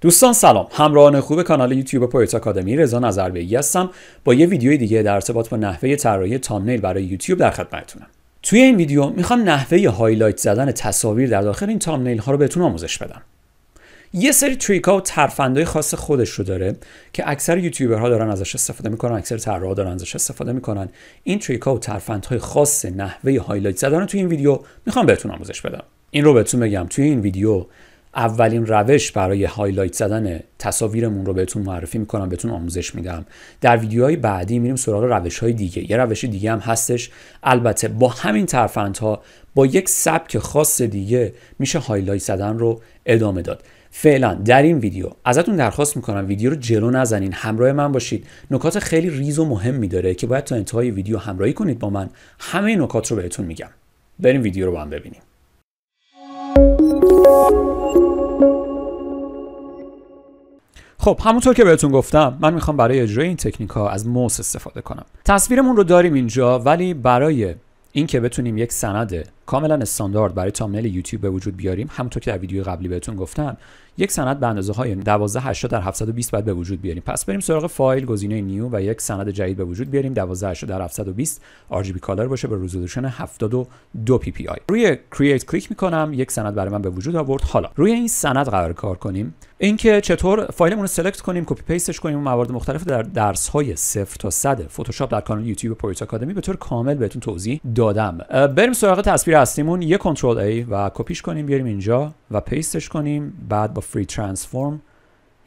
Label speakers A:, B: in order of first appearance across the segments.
A: دوستان سلام همراهان خوب کانال یوتیوب پویت آکادمی رضا نظربیگی هستم با یه ویدیوی دیگه در ارتباط با نحوه طراحی تامنیل برای یوتیوب در خدمتتونم توی این ویدیو میخوام نحوه هایلایت زدن تصاویر در داخل این تامنیل ها رو بهتون آموزش بدم یه سری تریکا و ترفندهای خاص خودش رو داره که اکثر یوتیوبرها دارن ازش استفاده میکنن اکثر طراحا دارن ازش استفاده میکنن این تریکا و ترفندهای خاص نحوه هایلایت زدن رو توی این ویدیو میخوام بهتون آموزش بدم این رو بهتون بگم توی این ویدیو اولین روش برای هایلایت زدن تصاویرمون رو بهتون معرفی میکنم بهتون آموزش میدم در ویدیوهای بعدی میریم سراغ روش های دیگه یه روش دیگه هم هستش البته با همین ترفندها با یک سبک خاص دیگه میشه هایلایت زدن رو ادامه داد فعلا در این ویدیو ازتون درخواست میکنم ویدیو رو جلو نزنین همراه من باشید نکات خیلی ریز و مهم داره که باید تا انتهای ویدیو همراهی کنید با من همه نکات رو بهتون میگم بریم ویدیو رو با هم ببینیم خب همونطور که بهتون گفتم من میخوام برای اجرای این تکنیک ها از موس استفاده کنم تصویرمون رو داریم اینجا ولی برای اینکه بتونیم یک سند کاملا استاندارد برای تامنیل یوتیوب به وجود بیاریم همونطور که در ویدیو قبلی بهتون گفتم یک سند به اندازه های 1280 در 720 باید به وجود بیاریم پس بریم سراغ فایل گزینه نیو و یک سند جدید به وجود بیاریم 1280 در 720 RGB کالر باشه به رزولوشن 72 ppi روی کرییت کلیک میکنم یک سند برای من به وجود آورد حالا روی این سند قرار کار کنیم اینکه چطور فایلمون رو سلکت کنیم کپی پیستش کنیم و موارد مختلف در درس های 0 تا 100 فتوشاپ در کانال یوتیوب پویت آکادمی به طور کامل بهتون توضیح دادم بریم سراغ تصویر هستیمون یه کنترل A و کپیش کنیم بیاریم اینجا و پیستش کنیم بعد با فری ترانسفورم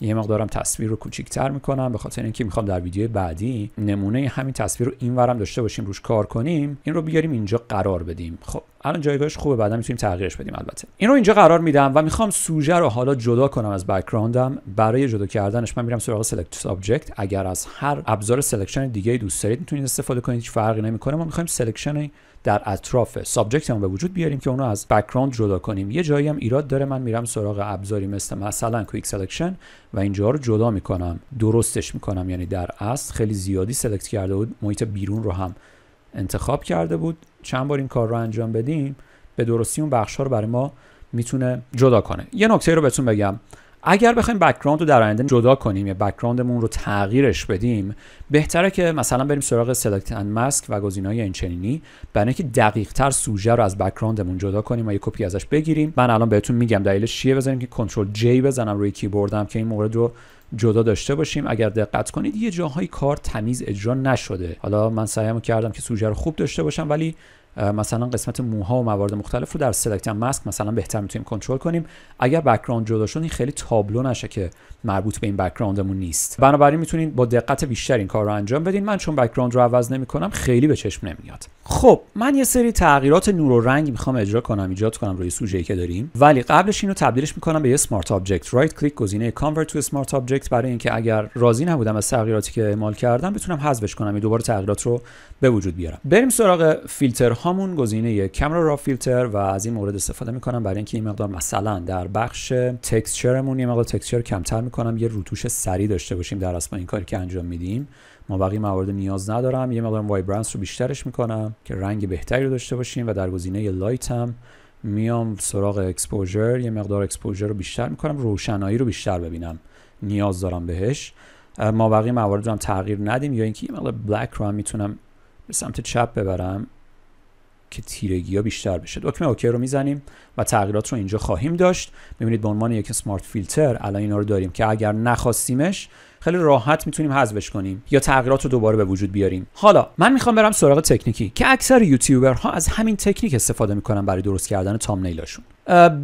A: یه مقدارم تصویر رو کوچیک‌تر میکنم به خاطر اینکه میخوام در ویدیو بعدی نمونه همین تصویر رو اینورم داشته باشیم روش کار کنیم این رو بیاریم اینجا قرار بدیم خب الان جایگاهش خوبه بعدا میتونیم تغییرش بدیم البته این رو اینجا قرار میدم و میخوام سوژه رو حالا جدا کنم از بک‌گراندم برای جدا کردنش من میرم سراغ سلکت سابجکت اگر از هر ابزار سلکشن دیگه دوست دارید میتونید استفاده کنید هیچ فرقی نمیکنه ما میخوایم سلکشن در اطراف سابجکتمون به وجود بیاریم که اونو از بکراند جدا کنیم یه جایی هم ایراد داره من میرم سراغ ابزاری مثل مثلا کویک سلکشن و اینجا رو جدا میکنم درستش میکنم یعنی در اصل خیلی زیادی سلکت کرده بود محیط بیرون رو هم انتخاب کرده بود چند بار این کار رو انجام بدیم به درستی اون بخش ها رو برای ما میتونه جدا کنه یه نکته رو بهتون بگم اگر بخوایم بک‌گراند رو در آینده جدا کنیم یا بک‌گراندمون رو تغییرش بدیم بهتره که مثلا بریم سراغ سلکت اند ماسک و گزینه‌های اینچنینی برای اینکه دقیق‌تر سوژه رو از بک‌گراندمون جدا کنیم و یه کپی ازش بگیریم من الان بهتون میگم دلیلش چیه بزنیم که کنترل جی بزنم روی کیبوردم که این مورد رو جدا داشته باشیم اگر دقت کنید یه جاهای کار تمیز اجرا نشده حالا من سعیمو کردم که سوژه رو خوب داشته باشم ولی مثلا قسمت موها و موارد مختلف رو در سلکت ماسک مثلا بهتر میتونیم کنترل کنیم اگر بک‌گراند جدا شد این خیلی تابلو نشه که مربوط به این بک‌گراندمون نیست بنابراین میتونید با دقت بیشتر این کار رو انجام بدین من چون بک‌گراند رو عوض نمیکنم خیلی به چشم نمیاد خب من یه سری تغییرات نور و رنگ میخوام اجرا کنم ایجاد کنم روی سوژه‌ای که داریم ولی قبلش اینو تبدیلش میکنم به یه اسمارت آبجکت رایت کلیک گزینه کانورت تو اسمارت آبجکت برای اینکه اگر راضی نبودم از تغییراتی که اعمال کردم بتونم حذفش کنم دوباره تغییرات رو به وجود بیارم بریم سراغ فیلتر همون گزینه کمرا را فیلتر و از این مورد استفاده میکنم برای اینکه این مقدار مثلا در بخش تکسچرمون یه مقدار تکسچر کمتر میکنم یه روتوش سری داشته باشیم در اصل این کاری که انجام میدیم ما بقیه موارد نیاز ندارم یه مقدار وایبرنس رو بیشترش میکنم که رنگ بهتری رو داشته باشیم و در گزینه لایت هم میام سراغ اکسپوژر یه مقدار اکسپوژر رو بیشتر میکنم روشنایی رو بیشتر ببینم نیاز دارم بهش ما موارد رو هم تغییر ندیم یا اینکه یه مقدار بلک رو میتونم به سمت چپ ببرم که تیرگی ها بیشتر بشه دکمه اوکی رو میزنیم و تغییرات رو اینجا خواهیم داشت میبینید به عنوان یک سمارت فیلتر الان اینا رو داریم که اگر نخواستیمش خیلی راحت میتونیم حذفش کنیم یا تغییرات رو دوباره به وجود بیاریم حالا من میخوام برم سراغ تکنیکی که اکثر یوتیوبرها از همین تکنیک استفاده میکنن برای درست کردن تامنیلاشون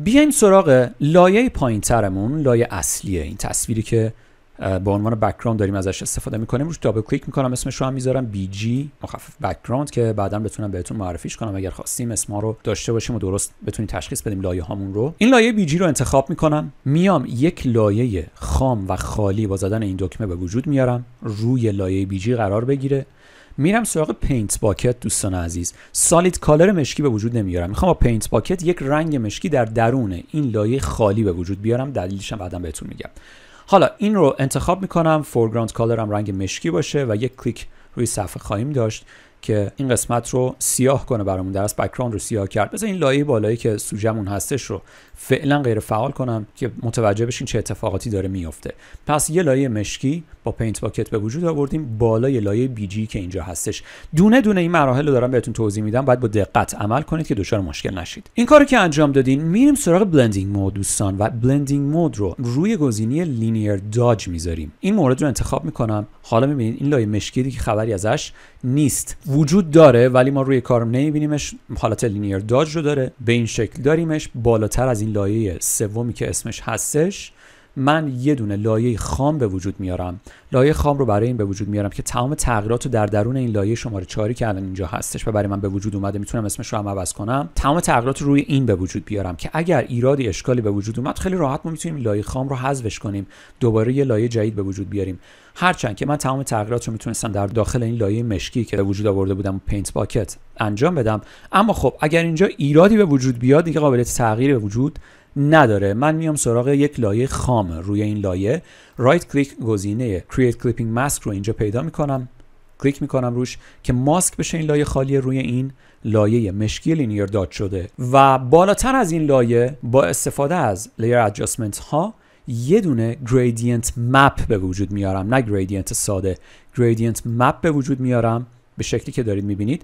A: بیایم سراغ لایه پایینترمون لایه اصلی این تصویری که به عنوان بک‌گراند داریم ازش استفاده میکنیم روش دابل کلیک میکنم اسمش رو هم میذارم بی جی مخفف بک‌گراند که بعدا بتونم بهتون معرفیش کنم اگر خواستیم اسم‌ها رو داشته باشیم و درست بتونیم تشخیص بدیم لایه هامون رو این لایه بی جی رو انتخاب میکنم میام یک لایه خام و خالی با زدن این دکمه به وجود میارم روی لایه بی جی قرار بگیره میرم سراغ پینت باکت دوستان عزیز سالید کالر مشکی به وجود نمیارم میخوام با پینت باکت یک رنگ مشکی در درون این لایه خالی به وجود بیارم دلیلش هم بعدا بهتون میگم حالا این رو انتخاب میکنم فورگراند کالرم رنگ مشکی باشه و یک کلیک روی صفحه خواهیم داشت که این قسمت رو سیاه کنه برامون درس بکراند رو سیاه کرد بذار این لایه بالایی که سوژمون هستش رو فعلا غیر فعال کنم که متوجه بشین چه اتفاقاتی داره میفته پس یه لایه مشکی با پینت باکت به وجود آوردیم بالای لایه بیجی که اینجا هستش دونه دونه این مراحل رو دارم بهتون توضیح میدم باید با دقت عمل کنید که دچار مشکل نشید این کاری که انجام دادین میریم سراغ بلندینگ مود دوستان و بلندینگ مود رو روی گزینه لینیر داج میذاریم این مورد رو انتخاب میکنم حالا میبینید این لایه مشکی که خبری ازش نیست وجود داره ولی ما روی کار نمیبینیمش حالت لینیر داج رو داره به این شکل داریمش بالاتر از این لایه سومی که اسمش هستش من یه دونه لایه خام به وجود میارم لایه خام رو برای این به وجود میارم که تمام تغییرات رو در درون این لایه شماره 4 که الان اینجا هستش و برای من به وجود اومده میتونم اسمش رو هم عوض کنم تمام تغییرات رو روی این به وجود بیارم که اگر ایرادی اشکالی به وجود اومد خیلی راحت ما میتونیم لایه خام رو حذفش کنیم دوباره یه لایه جدید به وجود بیاریم هرچند که من تمام تغییرات رو میتونستم در داخل این لایه مشکی که به وجود آورده بودم پینت باکت انجام بدم اما خب اگر اینجا ایرادی به وجود بیاد دیگه قابلیت تغییر به وجود نداره من میام سراغ یک لایه خام روی این لایه رایت کلیک گزینه Create Clipping Mask رو اینجا پیدا میکنم کلیک میکنم روش که ماسک بشه این لایه خالی روی این لایه مشکی لینیر داد شده و بالاتر از این لایه با استفاده از layer ادجاستمنت ها یه دونه gradient مپ به وجود میارم نه gradient ساده gradient مپ به وجود میارم به شکلی که دارید میبینید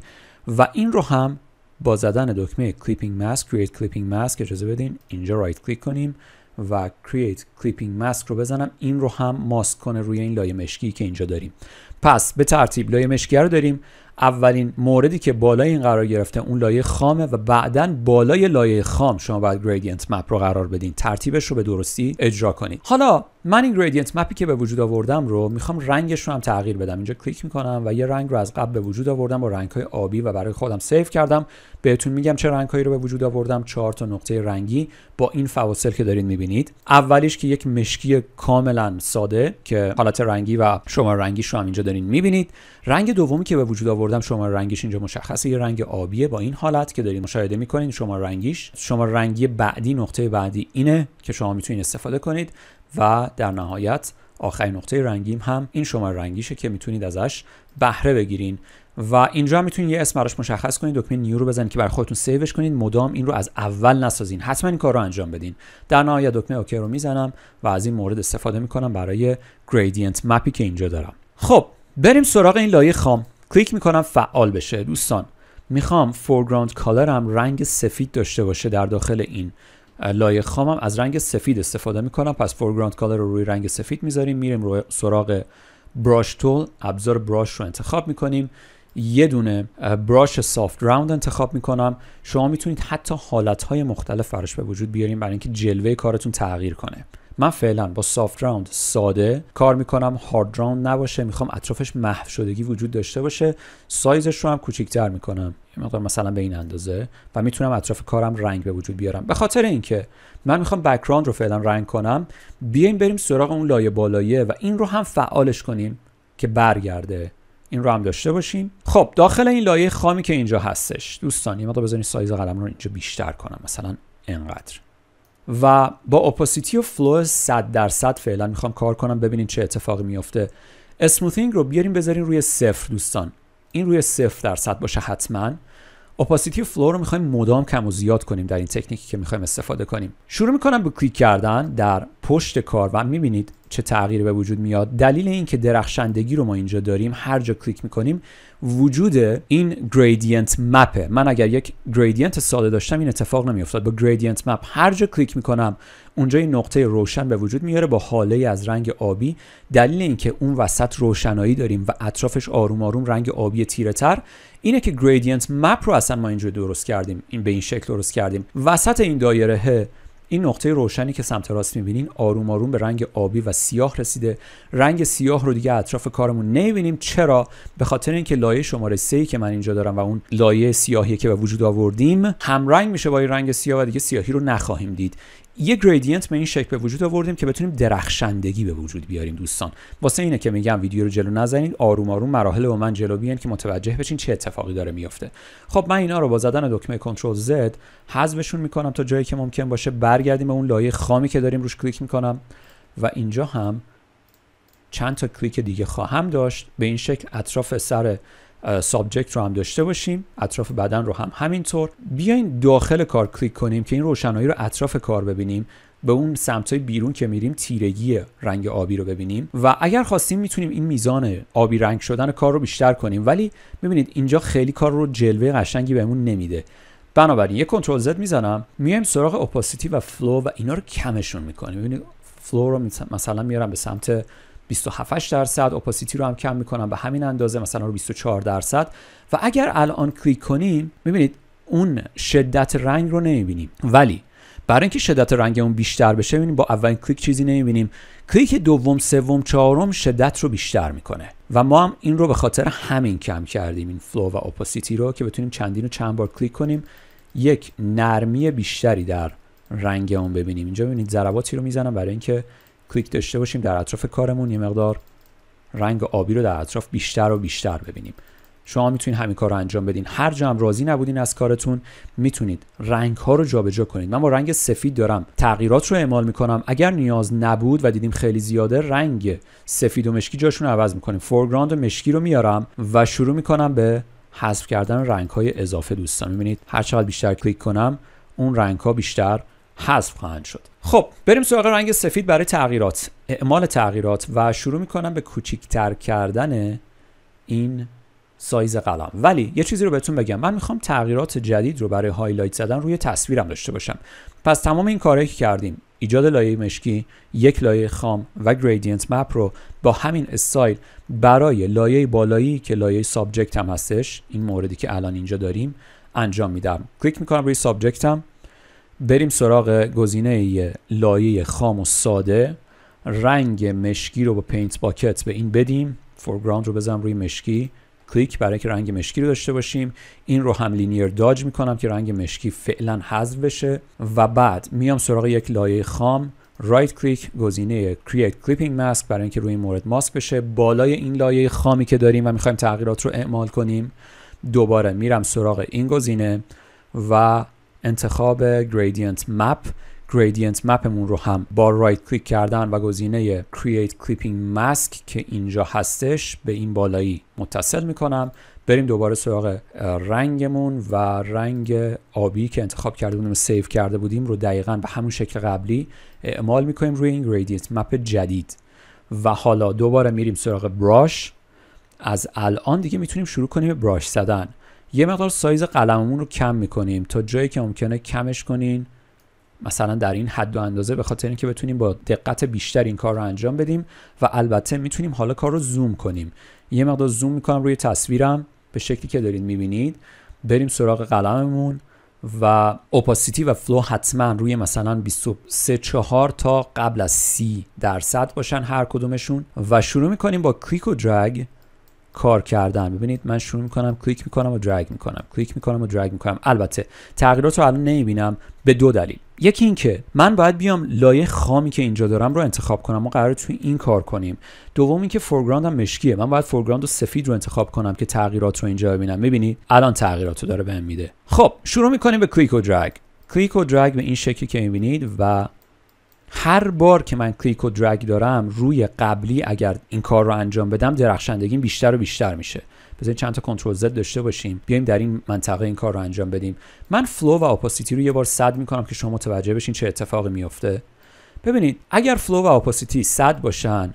A: و این رو هم با زدن دکمه کلیپینگ ماسک create کلیپینگ ماسک اجازه بدین اینجا رایت کلیک کنیم و create clipping mask رو بزنم این رو هم ماسک کنه روی این لایه مشکی که اینجا داریم پس به ترتیب لایه مشکی رو داریم اولین موردی که بالای این قرار گرفته اون لایه خامه و بعدا بالای لایه خام شما باید gradient مپ رو قرار بدین ترتیبش رو به درستی اجرا کنید حالا من این گریدینت مپی که به وجود آوردم رو میخوام رنگش رو هم تغییر بدم اینجا کلیک میکنم و یه رنگ رو از قبل به وجود آوردم با رنگ های آبی و برای خودم سیف کردم بهتون میگم چه رنگ هایی رو به وجود آوردم چهار تا نقطه رنگی با این فواصل که دارین میبینید اولیش که یک مشکی کاملا ساده که حالت رنگی و شما رنگیش رو هم اینجا دارین میبینید رنگ دومی که به وجود آوردم شما رنگیش اینجا مشخصه یه رنگ آبیه با این حالت که دارین مشاهده میکنین شما رنگیش شما رنگی بعدی نقطه بعدی اینه که شما میتونید استفاده کنید و در نهایت آخرین نقطه رنگیم هم این شما رنگیشه که میتونید ازش بهره بگیرین و اینجا هم میتونید یه اسم براش مشخص کنید دکمه نیو رو بزنید که برای خودتون سیوش کنید مدام این رو از اول نسازین حتما این کار رو انجام بدین در نهایت دکمه اوکی رو میزنم و از این مورد استفاده میکنم برای گریدینت مپی که اینجا دارم خب بریم سراغ این لایه خام کلیک میکنم فعال بشه دوستان میخوام فورگراند کالرم رنگ سفید داشته باشه در داخل این لایه خامم از رنگ سفید استفاده میکنم پس فورگراند کالر رو روی رنگ سفید میذاریم میریم روی سراغ براش تول ابزار براش رو انتخاب میکنیم یه دونه براش سافت راوند انتخاب میکنم شما میتونید حتی حالتهای مختلف فرش به وجود بیاریم برای اینکه جلوه کارتون تغییر کنه من فعلا با سافت راوند ساده کار میکنم هارد راوند نباشه میخوام اطرافش محو شدگی وجود داشته باشه سایزش رو هم کوچیکتر میکنم مقدار مثلا به این اندازه و میتونم اطراف کارم رنگ به وجود بیارم به خاطر اینکه من میخوام بکراند رو فعلا رنگ کنم بیایم بریم سراغ اون لایه بالاییه و این رو هم فعالش کنیم که برگرده این رو هم داشته باشیم خب داخل این لایه خامی که اینجا هستش دوستان یه مقدار بزنید سایز قلم رو اینجا بیشتر کنم مثلا انقدر و با اپوسیتی و فلو 100 درصد فعلا میخوام کار کنم ببینید چه اتفاقی میفته اسموتینگ رو بیاریم بذاریم روی صفر دوستان این روی صفر درصد باشه حتما اپاسیتی و فلو رو میخوایم مدام کم و زیاد کنیم در این تکنیکی که میخوایم استفاده کنیم شروع میکنم به کلیک کردن در پشت کار و میبینید چه تغییری به وجود میاد دلیل اینکه درخشندگی رو ما اینجا داریم هر جا کلیک میکنیم وجود این گریدینت مپه من اگر یک گریدینت ساده داشتم این اتفاق نمیافتاد با گریدینت مپ هر جا کلیک میکنم اونجا این نقطه روشن به وجود میاره با حاله از رنگ آبی دلیل اینکه اون وسط روشنایی داریم و اطرافش آروم آروم رنگ آبی تیره تر اینه که گریدینت مپ رو اصلا ما اینجا درست کردیم این به این شکل درست کردیم وسط این دایره این نقطه روشنی که سمت راست میبینین آروم آروم به رنگ آبی و سیاه رسیده رنگ سیاه رو دیگه اطراف کارمون نمیبینیم چرا به خاطر اینکه لایه شماره 3 که من اینجا دارم و اون لایه سیاهی که به وجود آوردیم همرنگ میشه با این رنگ سیاه و دیگه سیاهی رو نخواهیم دید یه گریدینت به این شکل به وجود آوردیم که بتونیم درخشندگی به وجود بیاریم دوستان واسه اینه که میگم ویدیو رو جلو نزنید آروم آروم مراحل با من جلو بیان که متوجه بشین چه اتفاقی داره میفته خب من اینا رو با زدن دکمه کنترل زد حذفشون میکنم تا جایی که ممکن باشه برگردیم به اون لایه خامی که داریم روش کلیک میکنم و اینجا هم چند تا کلیک دیگه خواهم داشت به این شکل اطراف سر سابجکت رو هم داشته باشیم اطراف بدن رو هم همینطور بیاین داخل کار کلیک کنیم که این روشنایی رو اطراف کار ببینیم به اون های بیرون که میریم تیرگی رنگ آبی رو ببینیم و اگر خواستیم میتونیم این میزان آبی رنگ شدن کار رو بیشتر کنیم ولی ببینید اینجا خیلی کار رو جلوه قشنگی بهمون نمیده بنابراین یه کنترل زد میزنم میایم سراغ اپاسیتی و فلو و اینا رو کمشون میکنیم ببینید فلو رو مثلا میارم به سمت 27 درصد اپاسیتی رو هم کم میکنم به همین اندازه مثلا رو 24 درصد و اگر الان کلیک کنیم میبینید اون شدت رنگ رو نمیبینیم ولی برای اینکه شدت رنگمون بیشتر بشه ببینیم با اولین کلیک چیزی نمیبینیم کلیک دوم سوم چهارم شدت رو بیشتر میکنه و ما هم این رو به خاطر همین کم کردیم این فلو و اپاسیتی رو که بتونیم چندین رو چند بار کلیک کنیم یک نرمی بیشتری در اون ببینیم اینجا ببینید ضرباتی رو میزنم برای اینکه کلیک داشته باشیم در اطراف کارمون یه مقدار رنگ آبی رو در اطراف بیشتر و بیشتر ببینیم شما میتونید همین کار رو انجام بدین هر جا راضی نبودین از کارتون میتونید رنگ ها رو جابجا کنید من با رنگ سفید دارم تغییرات رو اعمال میکنم اگر نیاز نبود و دیدیم خیلی زیاده رنگ سفید و مشکی جاشون رو عوض میکنیم فورگراند مشکی رو میارم و شروع میکنم به حذف کردن رنگ های اضافه دوستان میبینید هر چقدر بیشتر کلیک کنم اون رنگ ها بیشتر حذف خواهند شد خب بریم سراغ رنگ سفید برای تغییرات اعمال تغییرات و شروع میکنم به کوچیکتر کردن این سایز قلم ولی یه چیزی رو بهتون بگم من میخوام تغییرات جدید رو برای هایلایت زدن روی تصویرم داشته باشم پس تمام این کارهایی که کردیم ایجاد لایه مشکی یک لایه خام و گریدینت مپ رو با همین استایل برای لایه بالایی که لایه سابجکت هم هستش این موردی که الان اینجا داریم انجام میدم کلیک میکنم روی سابجکتم بریم سراغ گزینه لایه خام و ساده رنگ مشکی رو با پینت باکت به این بدیم فورگراند رو بزنم روی مشکی کلیک برای که رنگ مشکی رو داشته باشیم این رو هم لینیر داج میکنم که رنگ مشکی فعلا حذف بشه و بعد میام سراغ یک لایه خام رایت کلیک گزینه کرییت کلیپینگ ماسک برای اینکه روی این مورد ماسک بشه بالای این لایه خامی که داریم و میخوایم تغییرات رو اعمال کنیم دوباره میرم سراغ این گزینه و انتخاب گریدینت مپ گریدینت مپمون رو هم با رایت کلیک کردن و گزینه Create Clipping Mask که اینجا هستش به این بالایی متصل میکنم بریم دوباره سراغ رنگمون و رنگ آبی که انتخاب کرده بودیم سیف کرده بودیم رو دقیقا به همون شکل قبلی اعمال میکنیم روی این map مپ جدید و حالا دوباره میریم سراغ براش از الان دیگه میتونیم شروع کنیم به براش زدن یه مقدار سایز قلممون رو کم میکنیم تا جایی که ممکنه کمش کنین مثلا در این حد و اندازه به خاطر اینکه بتونیم با دقت بیشتر این کار رو انجام بدیم و البته میتونیم حالا کار رو زوم کنیم یه مقدار زوم میکنم روی تصویرم به شکلی که دارین میبینید بریم سراغ قلممون و اپاسیتی و فلو حتما روی مثلا 23 4 تا قبل از 30 درصد باشن هر کدومشون و شروع میکنیم با کلیک و درگ کار کردن ببینید من شروع میکنم کلیک میکنم و درگ میکنم کلیک میکنم و درگ میکنم البته تغییرات رو الان نمیبینم به دو دلیل یکی اینکه من باید بیام لایه خامی که اینجا دارم رو انتخاب کنم ما قرار توی این کار کنیم دوم اینکه فورگراند هم مشکیه من باید فورگراند و سفید رو انتخاب کنم که تغییرات رو اینجا ببینم میبینی الان تغییرات رو داره بهم میده خب شروع میکنیم به کلیک و درگ کلیک و درگ به این شکلی که میبینید و هر بار که من کلیک و درگ دارم روی قبلی اگر این کار رو انجام بدم درخشندگیم بیشتر و بیشتر میشه بذارید چند تا کنترل زد داشته باشیم بیایم در این منطقه این کار رو انجام بدیم من فلو و اپاسیتی رو یه بار صد میکنم که شما متوجه بشین چه اتفاقی میفته ببینید اگر فلو و اپاسیتی صد باشن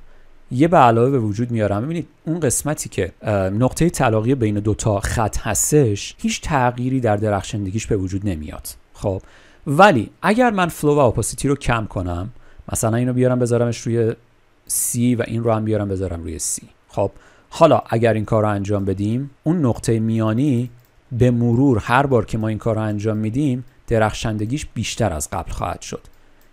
A: یه به علاوه به وجود میارم ببینید اون قسمتی که نقطه تلاقی بین دوتا خط هستش هیچ تغییری در درخشندگیش به وجود نمیاد خب ولی اگر من فلو و اپاسیتی رو کم کنم مثلا اینو بیارم بذارمش روی سی و این رو هم بیارم بذارم روی سی خب حالا اگر این کار رو انجام بدیم اون نقطه میانی به مرور هر بار که ما این کار رو انجام میدیم درخشندگیش بیشتر از قبل خواهد شد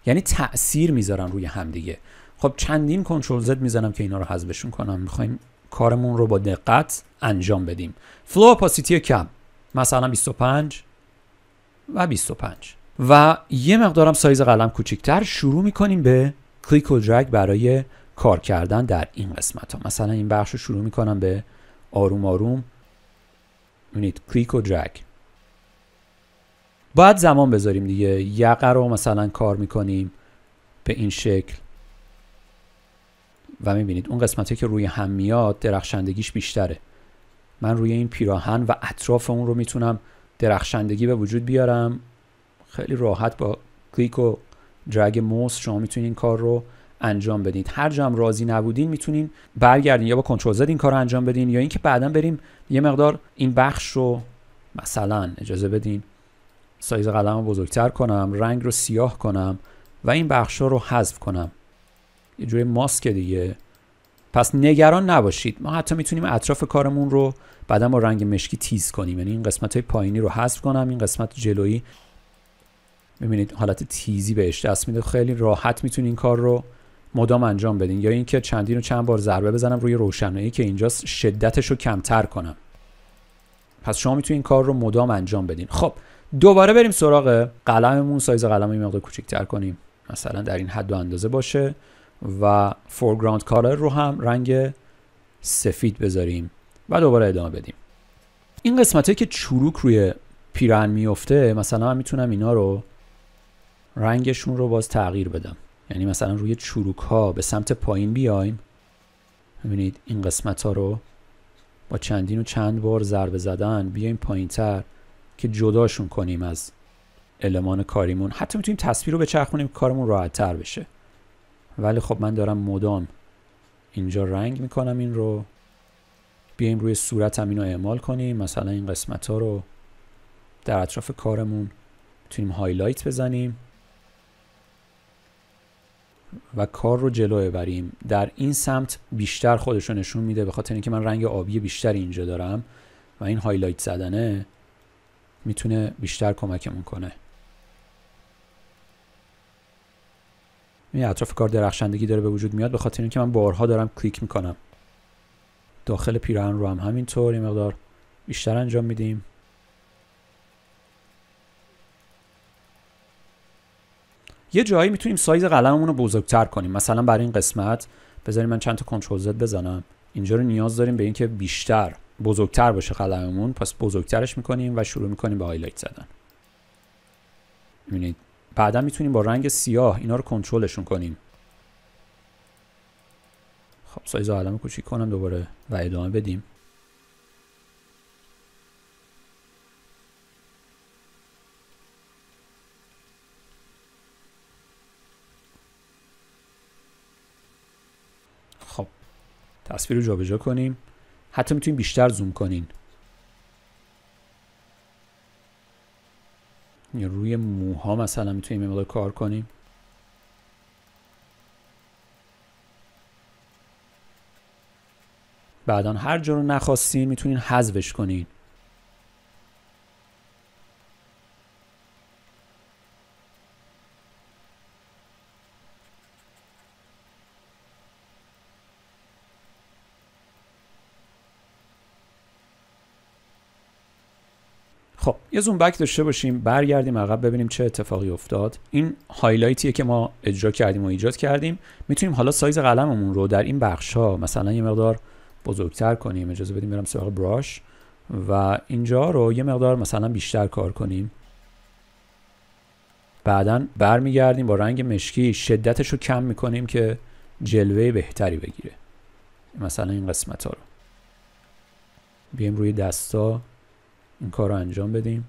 A: یعنی تاثیر میذارن روی همدیگه خب چندین کنترل زد میزنم که اینا رو حذفشون کنم میخوایم کارمون رو با دقت انجام بدیم فلو اپاسیتی کم مثلا 25 و 25 و یه مقدارم سایز قلم کوچکتر شروع میکنیم به کلیک و درگ برای کار کردن در این قسمت ها مثلا این بخش رو شروع میکنم به آروم آروم میبینید کلیک و درگ باید زمان بذاریم دیگه یقه رو مثلا کار میکنیم به این شکل و میبینید اون قسمتی که روی هم میاد درخشندگیش بیشتره من روی این پیراهن و اطراف اون رو میتونم درخشندگی به وجود بیارم خیلی راحت با کلیک و درگ موس شما میتونید این کار رو انجام بدید هر جا هم راضی نبودین میتونین برگردین یا با کنترل زد این کار رو انجام بدین یا اینکه بعدا بریم یه مقدار این بخش رو مثلا اجازه بدین سایز قلم رو بزرگتر کنم رنگ رو سیاه کنم و این بخش رو حذف کنم یه جوری ماسک دیگه پس نگران نباشید ما حتی میتونیم اطراف کارمون رو بعدا با رنگ مشکی تیز کنیم یعنی این قسمت های پایینی رو حذف کنم این قسمت جلویی میبینید حالت تیزی بهش دست میده خیلی راحت میتونید این کار رو مدام انجام بدین یا اینکه چندین و چند بار ضربه بزنم روی روشنایی که اینجا شدتش رو کمتر کنم پس شما میتونید این کار رو مدام انجام بدین خب دوباره بریم سراغ قلممون سایز قلم این مقدار کوچیک‌تر کنیم مثلا در این حد و اندازه باشه و فورگراند کالر رو هم رنگ سفید بذاریم و دوباره ادامه بدیم این قسمت که چروک روی پیرن میفته مثلا من میتونم اینا رو رنگشون رو باز تغییر بدم یعنی مثلا روی چروک ها به سمت پایین بیایم ببینید این قسمت ها رو با چندین و چند بار ضربه زدن بیایم پایین تر که جداشون کنیم از المان کاریمون حتی میتونیم تصویر رو بچرخونیم کارمون راحت تر بشه ولی خب من دارم مدام اینجا رنگ میکنم این رو بیایم روی صورت هم رو اعمال کنیم مثلا این قسمت ها رو در اطراف کارمون میتونیم هایلایت بزنیم و کار رو جلو ببریم در این سمت بیشتر خودش رو نشون میده به خاطر اینکه من رنگ آبی بیشتری اینجا دارم و این هایلایت زدنه میتونه بیشتر کمکمون کنه این اطراف کار درخشندگی داره به وجود میاد به خاطر اینکه من بارها دارم کلیک میکنم داخل پیراهن رو هم همینطور یه مقدار بیشتر انجام میدیم یه جایی میتونیم سایز قلممون رو بزرگتر کنیم مثلا برای این قسمت بذاریم من چند تا کنترل زد بزنم اینجا رو نیاز داریم به اینکه بیشتر بزرگتر باشه قلممون پس بزرگترش میکنیم و شروع میکنیم به هایلایت زدن میبینید بعدا میتونیم با رنگ سیاه اینا رو کنترلشون کنیم خب سایز قلم کوچیک کنم دوباره و ادامه بدیم تصویر رو جابجا کنیم حتی میتونیم بیشتر زوم کنین روی موها مثلا میتونیم مقدار کار کنیم بعدا هر جا رو نخواستین میتونین حذفش کنین یه زوم بک داشته باشیم برگردیم عقب ببینیم چه اتفاقی افتاد این هایلایتیه که ما اجرا کردیم و ایجاد کردیم میتونیم حالا سایز قلممون رو در این بخش ها مثلا یه مقدار بزرگتر کنیم اجازه بدیم برم سراغ براش و اینجا رو یه مقدار مثلا بیشتر کار کنیم بعدا برمیگردیم با رنگ مشکی شدتش رو کم میکنیم که جلوه بهتری بگیره مثلا این قسمت ها رو بیایم روی دستا این کار رو انجام بدیم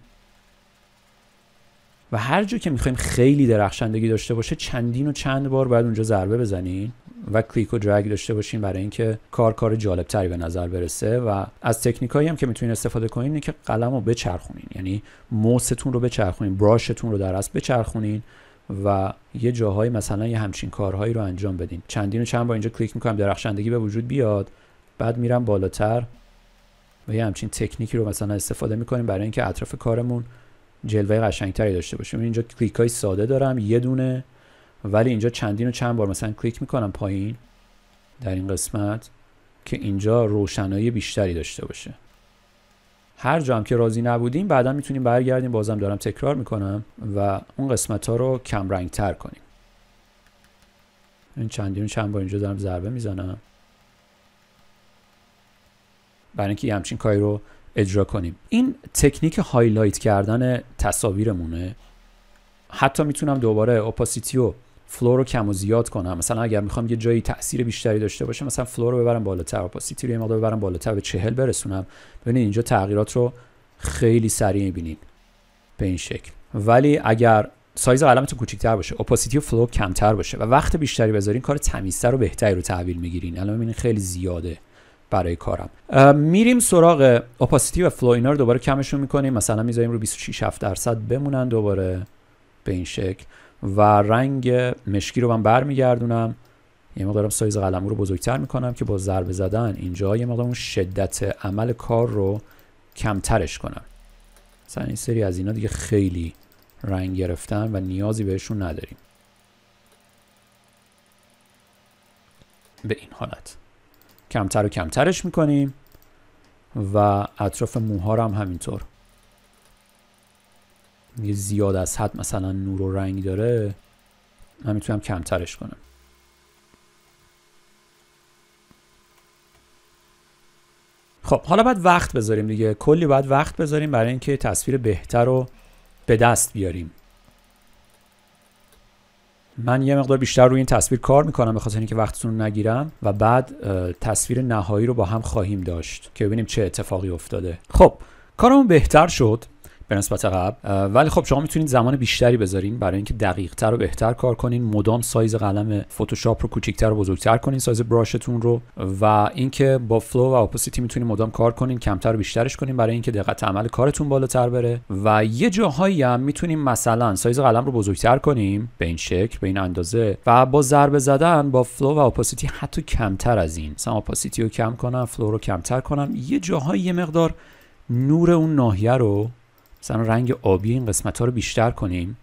A: و هر جا که میخوایم خیلی درخشندگی داشته باشه چندین و چند بار باید اونجا ضربه بزنین و کلیک و درگ داشته باشین برای اینکه کار کار جالب تری به نظر برسه و از تکنیک هم که میتونین استفاده کنین اینه که قلم رو بچرخونین یعنی موستون رو بچرخونین براشتون رو در اصل بچرخونین و یه جاهایی مثلا یه همچین کارهایی رو انجام بدین چندین و چند بار اینجا کلیک میکنم درخشندگی به وجود بیاد بعد میرم بالاتر و یه همچین تکنیکی رو مثلا استفاده میکنیم برای اینکه اطراف کارمون جلوه قشنگتری داشته باشیم اینجا کلیک های ساده دارم یه دونه ولی اینجا چندین و چند بار مثلا کلیک میکنم پایین در این قسمت که اینجا روشنایی بیشتری داشته باشه هر جا هم که راضی نبودیم بعدا میتونیم برگردیم بازم دارم تکرار میکنم و اون قسمت ها رو کم رنگ تر کنیم این چندین چند بار اینجا دارم ضربه میزنم برای اینکه همچین کاری رو اجرا کنیم این تکنیک هایلایت کردن تصاویرمونه حتی میتونم دوباره اپاسیتی و فلو رو کم و زیاد کنم مثلا اگر میخوام یه جایی تاثیر بیشتری داشته باشه مثلا فلو رو ببرم بالاتر اپاسیتی رو یه مقدار ببرم بالاتر به چهل برسونم ببینید اینجا تغییرات رو خیلی سریع میبینید به این شکل ولی اگر سایز قلمتون کوچیک‌تر باشه اپاسیتی و فلو کمتر باشه و وقت بیشتری بذارین کار تمیزتر و بهتری رو تحویل میگیرین الان ببینید خیلی زیاده برای کارم میریم سراغ اپاسیتی و فلو اینا رو دوباره کمشون میکنیم مثلا میذاریم رو 26 درصد بمونن دوباره به این شکل و رنگ مشکی رو من برمیگردونم یه مقدارم سایز قلم رو بزرگتر میکنم که با ضربه زدن اینجا یه مقدار اون شدت عمل کار رو کمترش کنم مثلا این سری از اینا دیگه خیلی رنگ گرفتن و نیازی بهشون نداریم به این حالت کمتر و کمترش میکنیم و اطراف موها رو هم همینطور یه زیاد از حد مثلا نور و رنگ داره من میتونم کمترش کنم خب حالا باید وقت بذاریم دیگه کلی باید وقت بذاریم برای اینکه تصویر بهتر رو به دست بیاریم من یه مقدار بیشتر روی این تصویر کار میکنم به خاطر اینکه وقتتون رو نگیرم و بعد تصویر نهایی رو با هم خواهیم داشت که ببینیم چه اتفاقی افتاده خب کارمون بهتر شد به نسبت قبل ولی خب شما میتونید زمان بیشتری بذارین برای اینکه دقیقتر و بهتر کار کنین مدام سایز قلم فتوشاپ رو کوچیکتر و بزرگتر کنین سایز براشتون رو و اینکه با فلو و اپوسیتی میتونین مدام کار کنین کمتر و بیشترش کنین برای اینکه دقت عمل کارتون بالاتر بره و یه جاهایی هم میتونیم مثلا سایز قلم رو بزرگتر کنیم به این شکل به این اندازه و با ضربه زدن با فلو و اپوسیتی حتی کمتر از این مثلا اپوسیتی رو کم کنم فلو رو کمتر کنم یه جاهایی یه مقدار نور اون ناحیه رو مثلا رنگ آبی این قسمت ها رو بیشتر کنیم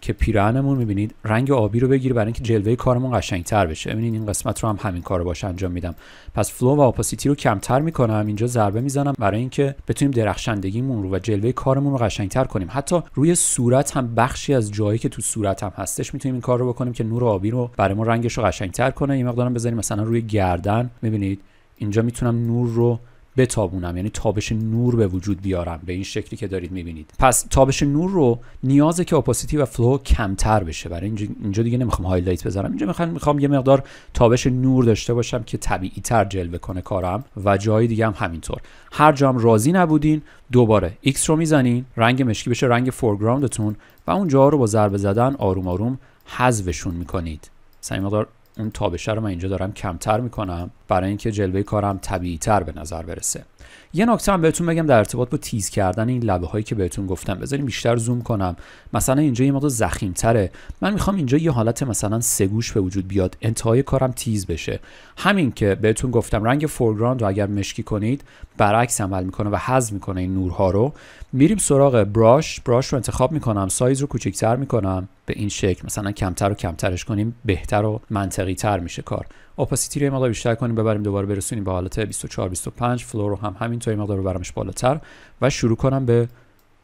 A: که پیراهنمون میبینید رنگ آبی رو بگیره برای اینکه جلوه کارمون قشنگتر بشه ببینید این قسمت رو هم همین کار رو باشه انجام میدم پس فلو و اپاسیتی رو کمتر میکنم اینجا ضربه میزنم برای اینکه بتونیم درخشندگیمون رو و جلوه کارمون رو قشنگتر کنیم حتی روی صورت هم بخشی از جایی که تو صورت هم هستش میتونیم این کار رو بکنیم که نور آبی رو برای ما رنگش رو قشنگتر کنه این مقدارم بذاریم مثلا روی گردن میبینید اینجا میتونم نور رو بتابونم یعنی تابش نور به وجود بیارم به این شکلی که دارید میبینید پس تابش نور رو نیازه که اپاسیتی و فلو کمتر بشه برای اینجا, دیگه نمیخوام هایلایت بذارم اینجا میخوام میخوام یه مقدار تابش نور داشته باشم که طبیعی تر جلوه کنه کارم و جای دیگه هم همینطور هر جا هم راضی نبودین دوباره ایکس رو میزنین رنگ مشکی بشه رنگ فورگراندتون و اون رو با ضربه زدن آروم آروم حذفشون میکنید سعی مقدار اون تابشه رو من اینجا دارم کمتر میکنم برای اینکه جلوه کارم طبیعی تر به نظر برسه یه نکته هم بهتون بگم در ارتباط با تیز کردن این لبه هایی که بهتون گفتم بذاریم بیشتر زوم کنم مثلا اینجا یه مقدار زخیم تره من میخوام اینجا یه حالت مثلا سگوش به وجود بیاد انتهای کارم تیز بشه همین که بهتون گفتم رنگ فورگراند رو اگر مشکی کنید برعکس عمل میکنه و حذف میکنه این نورها رو میریم سراغ براش براش رو انتخاب میکنم سایز رو کوچکتر میکنم به این شکل مثلا کمتر و کمترش کنیم بهتر و منطقی تر میشه کار اپاسیتی رو مقدار بیشتر کنیم ببریم دوباره برسونیم به حالت 24 25 فلور رو هم همینطور یه مقدار ببرمش بالاتر و شروع کنم به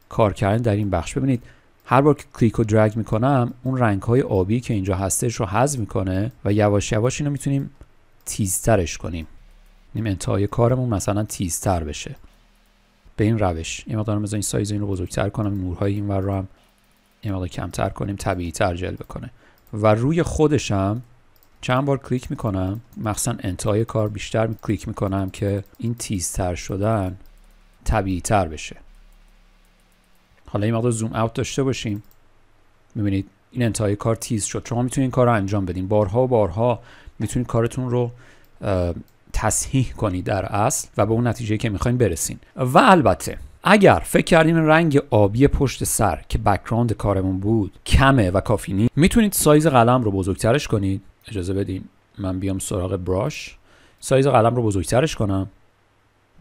A: کار کردن در این بخش ببینید هر بار که کلیک و درگ میکنم اون رنگ های آبی که اینجا هستش رو حذف میکنه و یواش یواش اینو میتونیم تیزترش کنیم نیم یعنی انتهای کارمون مثلا تیزتر بشه به این روش یه مقدار این سایز رو بزرگتر کنم نورهای این ور رو هم مقدار کمتر کنیم طبیعی تر جلوه کنه و روی خودشم چند بار کلیک میکنم مخصوصا انتهای کار بیشتر کلیک میکنم که این تیزتر شدن طبیعی تر بشه حالا این مقدار زوم اوت داشته باشیم میبینید این انتهای کار تیز شد شما میتونید این کار رو انجام بدین بارها و بارها میتونید کارتون رو تصحیح کنید در اصل و به اون نتیجه که میخواین برسین و البته اگر فکر کردین رنگ آبی پشت سر که بکراند کارمون بود کمه و کافی نیست میتونید سایز قلم رو بزرگترش کنید اجازه بدیم من بیام سراغ براش سایز قلم رو بزرگترش کنم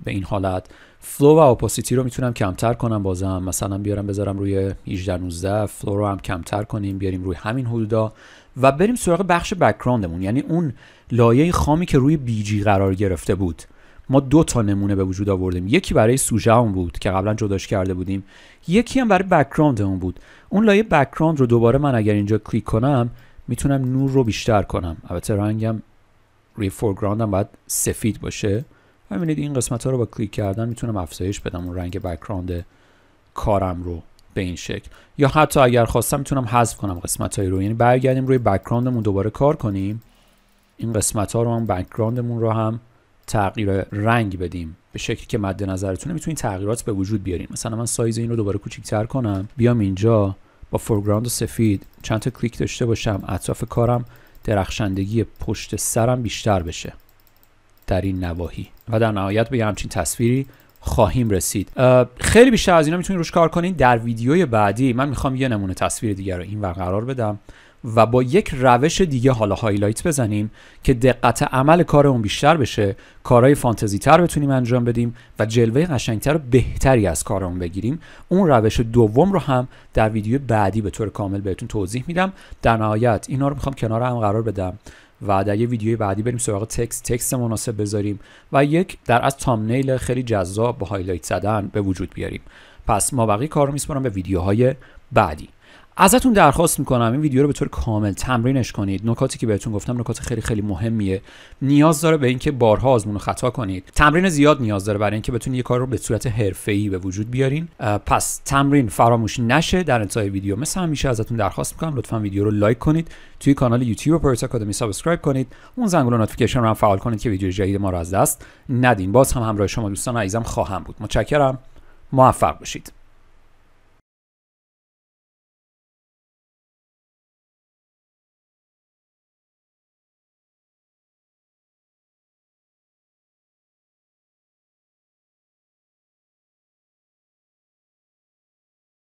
A: به این حالت فلو و اپاسیتی رو میتونم کمتر کنم بازم مثلا بیارم بذارم روی 18 19 فلو رو هم کمتر کنیم بیاریم روی همین حدودا و بریم سراغ بخش بکراندمون یعنی اون لایه خامی که روی بیجی قرار گرفته بود ما دو تا نمونه به وجود آوردیم یکی برای سوژه اون بود که قبلا جداش کرده بودیم یکی هم برای بک‌گراند بود اون لایه بکراند رو دوباره من اگر اینجا کلیک کنم میتونم نور رو بیشتر کنم البته رنگم روی فورگراند باید سفید باشه ببینید این قسمت ها رو با کلیک کردن میتونم افزایش بدم اون رنگ بکراند کارم رو به این شکل یا حتی اگر خواستم میتونم حذف کنم قسمت رو یعنی برگردیم روی بکراندمون دوباره کار کنیم این قسمت ها رو هم بکراندمون رو هم تغییر رنگ بدیم به شکلی که مد نظرتونه میتونید تغییرات به وجود بیارین مثلا من سایز این رو دوباره کوچیک‌تر کنم بیام اینجا با فورگراند سفید چند تا کلیک داشته باشم اطراف کارم درخشندگی پشت سرم بیشتر بشه در این نواحی و در نهایت به همچین تصویری خواهیم رسید خیلی بیشتر از اینا میتونید روش کار کنید در ویدیوی بعدی من میخوام یه نمونه تصویر دیگر رو این قرار بدم و با یک روش دیگه حالا هایلایت بزنیم که دقت عمل کارمون بیشتر بشه کارهای فانتزی تر بتونیم انجام بدیم و جلوه قشنگتر و بهتری از کارمون بگیریم اون روش دوم رو هم در ویدیو بعدی به طور کامل بهتون توضیح میدم در نهایت اینا رو میخوام کنار هم قرار بدم و در یه ویدیوی بعدی بریم سراغ تکست تکست مناسب بذاریم و یک در از تامنیل خیلی جذاب با هایلایت زدن به وجود بیاریم پس ما بقیه کار رو میسپارم به ویدیوهای بعدی ازتون درخواست میکنم این ویدیو رو به طور کامل تمرینش کنید نکاتی که بهتون گفتم نکات خیلی خیلی مهمیه نیاز داره به اینکه بارها آزمون رو خطا کنید تمرین زیاد نیاز داره برای اینکه بتونید یه کار رو به صورت ای به وجود بیارین پس تمرین فراموش نشه در انتهای ویدیو مثل همیشه ازتون درخواست میکنم لطفا ویدیو رو لایک کنید توی کانال یوتیوب پرت آکادمی سابسکرایب کنید اون زنگوله نوتیفیکیشن رو هم فعال کنید که ویدیو جدید ما رو از دست ندین باز هم همراه شما دوستان عزیزم خواهم بود متشکرم موفق باشید